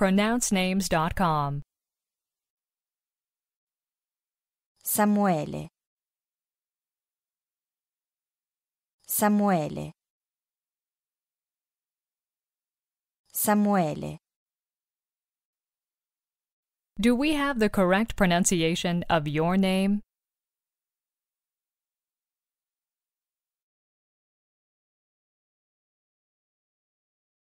pronouncenames.com. Samuele Samuele Samuele Do we have the correct pronunciation of your name?